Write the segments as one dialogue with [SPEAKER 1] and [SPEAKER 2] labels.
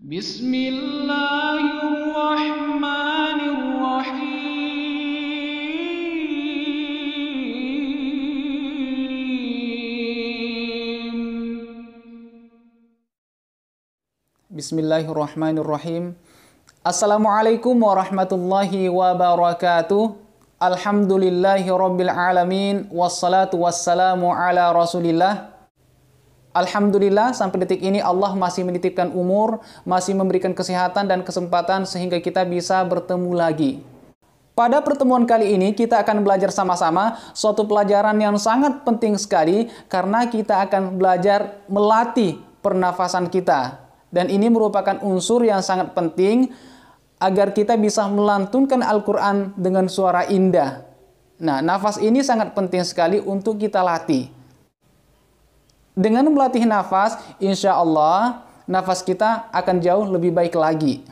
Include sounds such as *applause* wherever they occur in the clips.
[SPEAKER 1] Bismillahirrahmanirrahim.
[SPEAKER 2] Bismillahirrahmanirrahim. Assalamualaikum warahmatullahi wabarakatuh. Alhamdulillahi rabbil alamin. Wassalatu wassalamu ala rasulillah. Alhamdulillah sampai detik ini Allah masih menitipkan umur, masih memberikan kesehatan dan kesempatan sehingga kita bisa bertemu lagi. Pada pertemuan kali ini kita akan belajar sama-sama suatu pelajaran yang sangat penting sekali karena kita akan belajar melatih pernafasan kita. Dan ini merupakan unsur yang sangat penting agar kita bisa melantunkan Al-Quran dengan suara indah. Nah, nafas ini sangat penting sekali untuk kita latih. Dengan melatih nafas, insya Allah nafas kita akan jauh lebih baik lagi.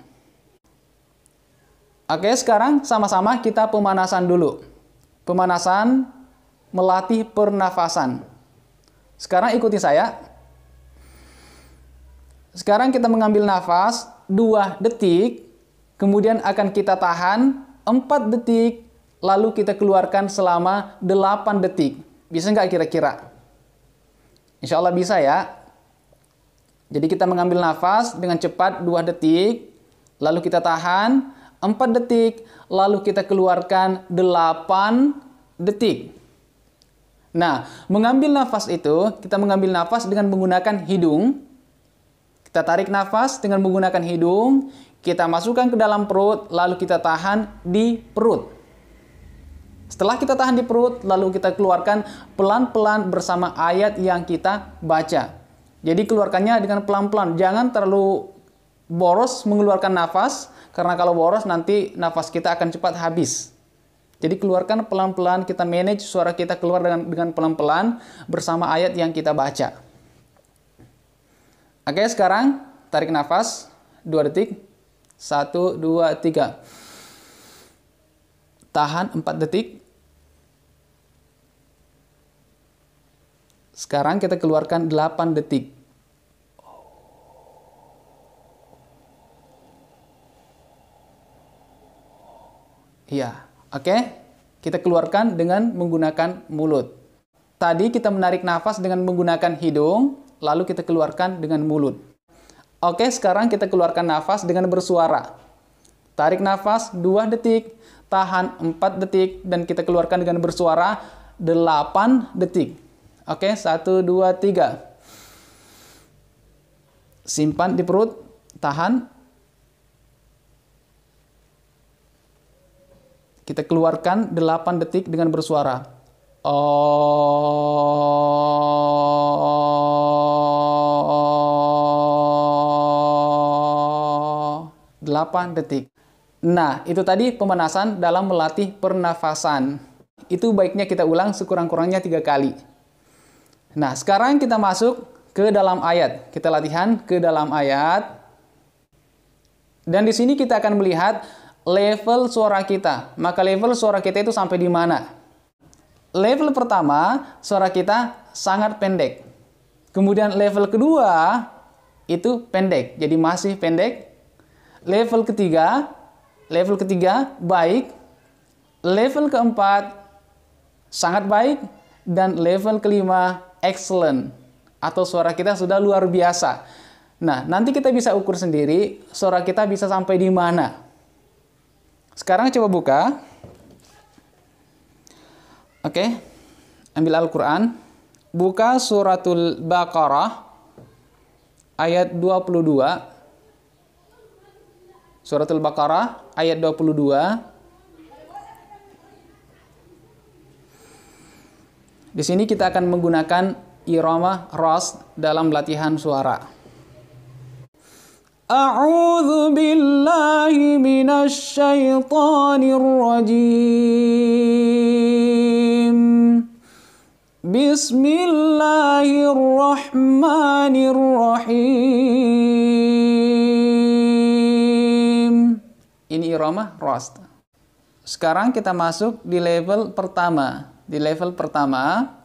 [SPEAKER 2] Oke, sekarang sama-sama kita pemanasan dulu. Pemanasan melatih pernafasan. Sekarang ikuti saya. Sekarang kita mengambil nafas 2 detik, kemudian akan kita tahan 4 detik, lalu kita keluarkan selama 8 detik. Bisa nggak kira-kira? Insya Allah bisa ya. Jadi kita mengambil nafas dengan cepat 2 detik, lalu kita tahan 4 detik, lalu kita keluarkan 8 detik. Nah, mengambil nafas itu, kita mengambil nafas dengan menggunakan hidung. Kita tarik nafas dengan menggunakan hidung, kita masukkan ke dalam perut, lalu kita tahan di perut. Setelah kita tahan di perut, lalu kita keluarkan pelan-pelan bersama ayat yang kita baca. Jadi keluarkannya dengan pelan-pelan, jangan terlalu boros mengeluarkan nafas, karena kalau boros nanti nafas kita akan cepat habis. Jadi keluarkan pelan-pelan, kita manage suara kita keluar dengan dengan pelan-pelan bersama ayat yang kita baca. Oke, sekarang tarik nafas 2 detik. 1 2 3. Tahan 4 detik. Sekarang kita keluarkan 8 detik. Iya, oke. Kita keluarkan dengan menggunakan mulut. Tadi kita menarik nafas dengan menggunakan hidung, lalu kita keluarkan dengan mulut. Oke, sekarang kita keluarkan nafas dengan bersuara. Tarik nafas 2 detik, tahan 4 detik, dan kita keluarkan dengan bersuara 8 detik. Oke, satu, dua, tiga. Simpan di perut, tahan. Kita keluarkan delapan detik dengan bersuara. Oh. 8 detik. Nah, itu tadi pemanasan dalam melatih pernafasan. Itu baiknya kita ulang sekurang-kurangnya tiga kali. Nah, sekarang kita masuk ke dalam ayat. Kita latihan ke dalam ayat. Dan di sini kita akan melihat level suara kita. Maka level suara kita itu sampai di mana? Level pertama, suara kita sangat pendek. Kemudian level kedua itu pendek, jadi masih pendek. Level ketiga, level ketiga baik. Level keempat sangat baik dan level kelima excellent atau suara kita sudah luar biasa. Nah, nanti kita bisa ukur sendiri suara kita bisa sampai di mana. Sekarang coba buka. Oke. Ambil Al-Qur'an. Buka suratul Baqarah ayat 22. Suratul Baqarah ayat 22. Di sini kita akan menggunakan irama ras dalam latihan suara.
[SPEAKER 1] A'udzu billahi minasyaitonir rajim. Bismillahirrahmanirrahim.
[SPEAKER 2] Ini irama ras. Sekarang kita masuk di level pertama, di level pertama,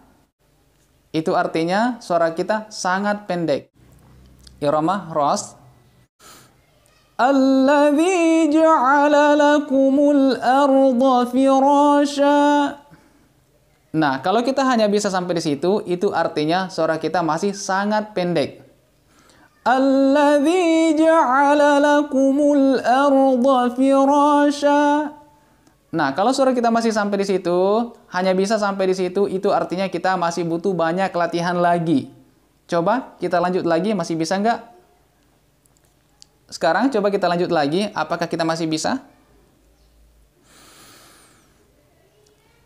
[SPEAKER 2] itu artinya suara kita sangat pendek. Irama ya ros.
[SPEAKER 1] Alladhi ja'ala lakumul arda firasha.
[SPEAKER 2] Nah, kalau kita hanya bisa sampai di situ, itu artinya suara kita masih sangat pendek.
[SPEAKER 1] Alladhi ja'ala
[SPEAKER 2] lakumul arda firasha. Nah, kalau suara kita masih sampai di situ, hanya bisa sampai di situ, itu artinya kita masih butuh banyak latihan lagi. Coba kita lanjut lagi, masih bisa nggak? Sekarang coba kita lanjut lagi, apakah kita masih bisa?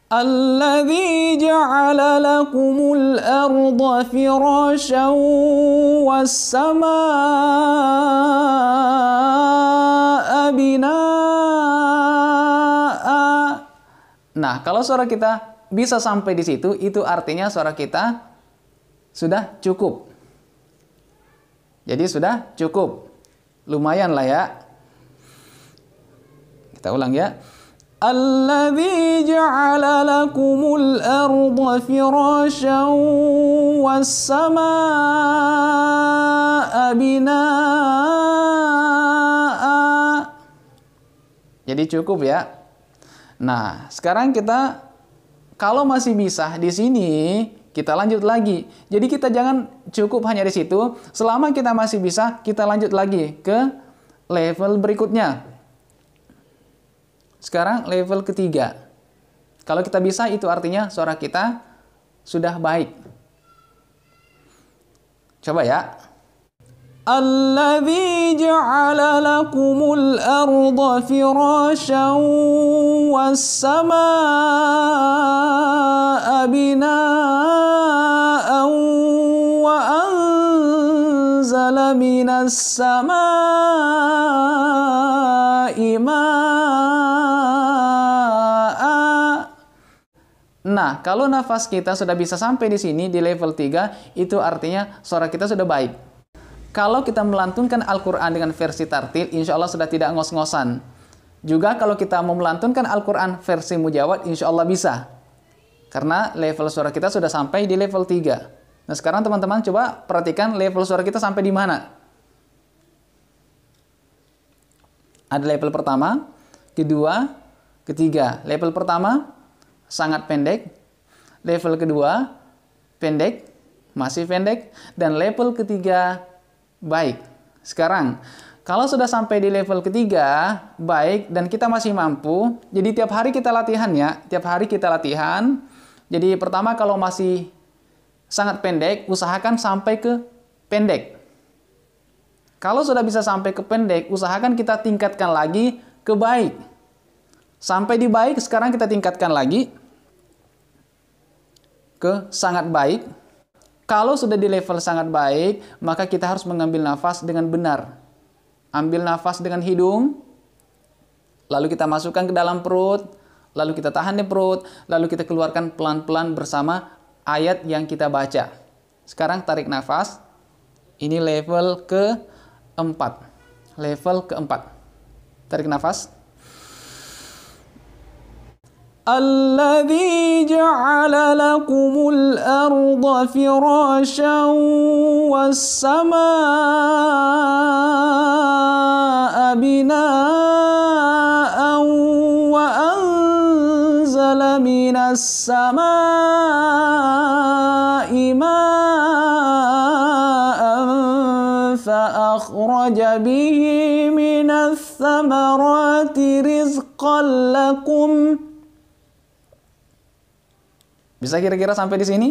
[SPEAKER 1] الذي جعل لكم فراشا والسماء
[SPEAKER 2] Nah, kalau suara kita bisa sampai di situ, itu artinya suara kita sudah cukup. Jadi sudah cukup. Lumayan lah ya. Kita ulang ya. Jadi cukup ya. Nah, sekarang kita kalau masih bisa di sini kita lanjut lagi. Jadi kita jangan cukup hanya di situ. Selama kita masih bisa, kita lanjut lagi ke level berikutnya. Sekarang level ketiga. Kalau kita bisa, itu artinya suara kita sudah baik. Coba ya.
[SPEAKER 1] الذي جعل لكم الأرض فراشا والسماء بناء وأنزل من السماء ماء
[SPEAKER 2] Nah, kalau nafas kita sudah bisa sampai di sini di level 3, itu artinya suara kita sudah baik. Kalau kita melantunkan Al-Quran dengan versi tartil, insya Allah sudah tidak ngos-ngosan. Juga kalau kita mau melantunkan Al-Quran versi mujawad, insya Allah bisa. Karena level suara kita sudah sampai di level 3. Nah sekarang teman-teman coba perhatikan level suara kita sampai di mana. Ada level pertama, kedua, ketiga. Level pertama sangat pendek, level kedua pendek, masih pendek, dan level ketiga Baik. Sekarang, kalau sudah sampai di level ketiga, baik, dan kita masih mampu, jadi tiap hari kita latihan ya. Tiap hari kita latihan. Jadi pertama kalau masih sangat pendek, usahakan sampai ke pendek. Kalau sudah bisa sampai ke pendek, usahakan kita tingkatkan lagi ke baik. Sampai di baik, sekarang kita tingkatkan lagi ke sangat baik. Kalau sudah di level sangat baik, maka kita harus mengambil nafas dengan benar. Ambil nafas dengan hidung, lalu kita masukkan ke dalam perut, lalu kita tahan di perut, lalu kita keluarkan pelan-pelan bersama ayat yang kita baca. Sekarang tarik nafas. Ini level keempat. Level keempat. Tarik nafas.
[SPEAKER 1] الذي جعل لكم الأرض فراشا والسماء بناء وأنزل من السماء ماء فأخرج به من الثمرات رزقا لكم ۖ Bisa kira-kira sampai di sini?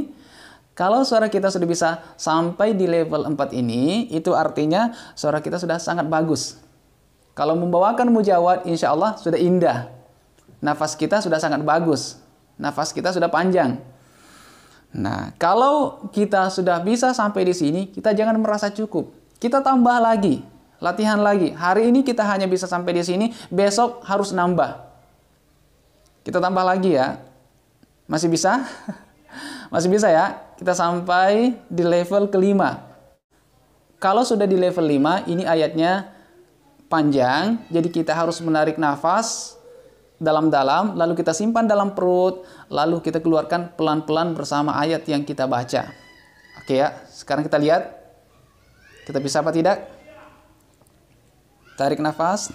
[SPEAKER 1] Kalau suara
[SPEAKER 2] kita sudah bisa sampai di level 4 ini, itu artinya suara kita sudah sangat bagus. Kalau membawakan mujawat, insya Allah sudah indah. Nafas kita sudah sangat bagus. Nafas kita sudah panjang. Nah, kalau kita sudah bisa sampai di sini, kita jangan merasa cukup. Kita tambah lagi, latihan lagi. Hari ini kita hanya bisa sampai di sini, besok harus nambah. Kita tambah lagi ya, masih bisa? *laughs* Masih bisa ya? Kita sampai di level kelima. Kalau sudah di level 5, ini ayatnya panjang, jadi kita harus menarik nafas dalam-dalam, lalu kita simpan dalam perut, lalu kita keluarkan pelan-pelan bersama ayat yang kita baca. Oke ya, sekarang kita lihat. Kita bisa apa tidak?
[SPEAKER 1] Tarik nafas,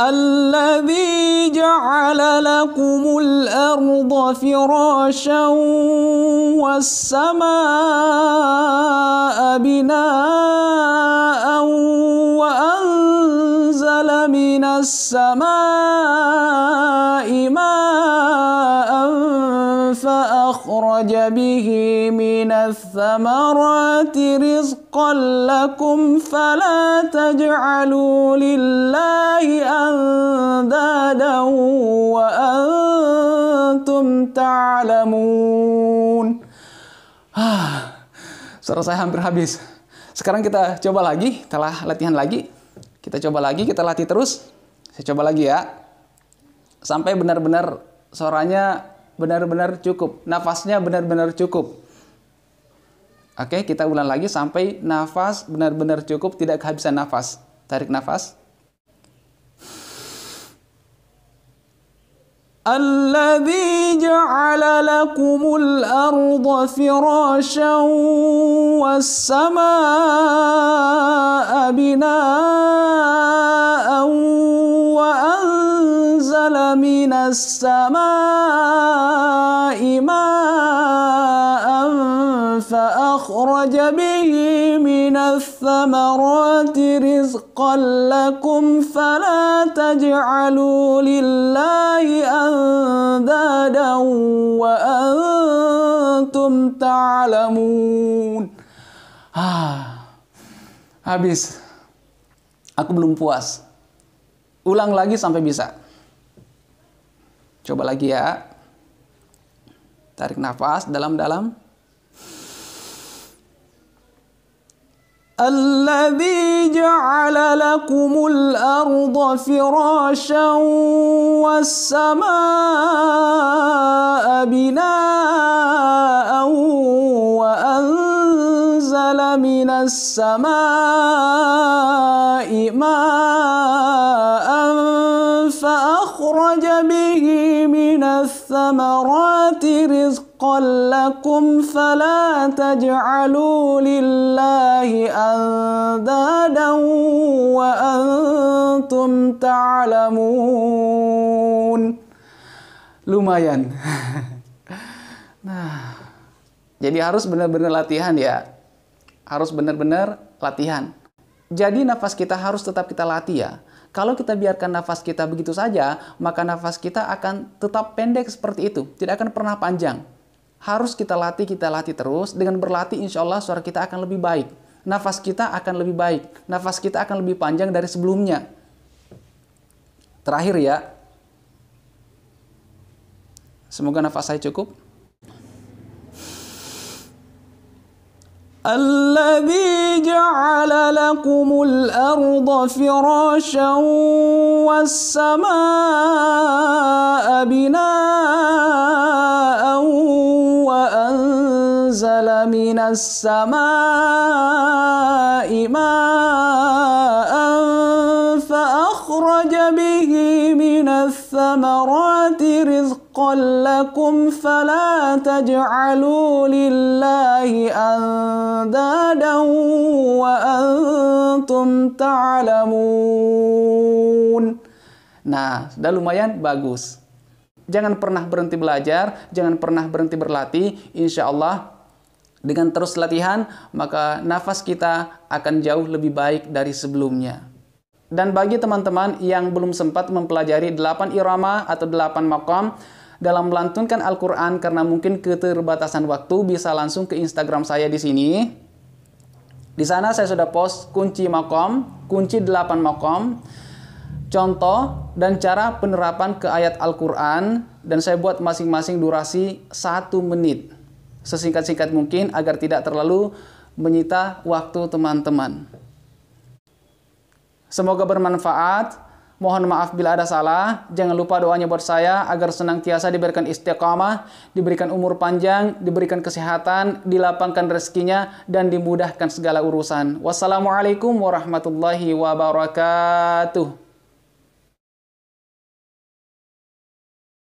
[SPEAKER 1] الذي جعل لكم الأرض فراشا والسماء بناء وأنزل من السماء ماء فأخرج به من الثمرات رزقا حقا لكم فلا تجعلوا لله أندادا وأنتم تعلمون ah, Suara saya hampir
[SPEAKER 2] habis. Sekarang kita coba lagi, telah latihan lagi. Kita coba lagi, kita latih terus. Saya coba lagi ya. Sampai benar-benar suaranya benar-benar cukup. Nafasnya benar-benar cukup. Oke, kita ulang lagi sampai nafas benar-benar cukup, tidak kehabisan nafas. Tarik nafas.
[SPEAKER 1] الذي جعل لكم الأرض فراشا والسماء بناء وأنزل من السماء ماء فأخرج به من الثمرات رزقا مشقا لكم فلا تجعلوا لله أندادا وأنتم تعلمون ah, habis aku belum puas
[SPEAKER 2] ulang lagi sampai bisa coba lagi ya tarik nafas dalam-dalam
[SPEAKER 1] الذي جعل لكم الأرض فراشا والسماء بناء وأنزل من السماء ماء فأخرج به من الثمرات رزقا رزقا لكم فلا تجعلوا لله أندادا وأنتم تعلمون lumayan *laughs*
[SPEAKER 2] nah jadi harus benar-benar latihan ya harus benar-benar latihan jadi nafas kita harus tetap kita latih ya kalau kita biarkan nafas kita begitu saja, maka nafas kita akan tetap pendek seperti itu, tidak akan pernah panjang harus kita latih, kita latih terus. Dengan berlatih, insya Allah suara kita akan lebih baik. Nafas kita akan lebih baik. Nafas kita akan lebih panjang dari sebelumnya. Terakhir ya. Semoga nafas saya cukup.
[SPEAKER 1] الذي جعل لكم الأرض فراشا والسماء بناء وأنزل من السماء ماء فأخرج به من الثمرات رزقا لكم فلا تجعلوا لله أندادا وأنتم تعلمون
[SPEAKER 2] Nah, sudah lumayan bagus. Jangan pernah berhenti belajar, jangan pernah berhenti berlatih. Insya Allah, dengan terus latihan, maka nafas kita akan jauh lebih baik dari sebelumnya. Dan bagi teman-teman yang belum sempat mempelajari 8 irama atau 8 makam, dalam melantunkan Al-Quran karena mungkin keterbatasan waktu bisa langsung ke Instagram saya di sini. Di sana saya sudah post kunci makom, kunci delapan makom, contoh dan cara penerapan ke ayat Al-Quran dan saya buat masing-masing durasi satu menit. Sesingkat-singkat mungkin agar tidak terlalu menyita waktu teman-teman. Semoga bermanfaat. Mohon maaf bila ada salah. Jangan lupa doanya buat saya agar senang tiasa diberikan istiqamah, diberikan umur panjang, diberikan kesehatan, dilapangkan rezekinya, dan dimudahkan segala urusan. Wassalamualaikum warahmatullahi wabarakatuh.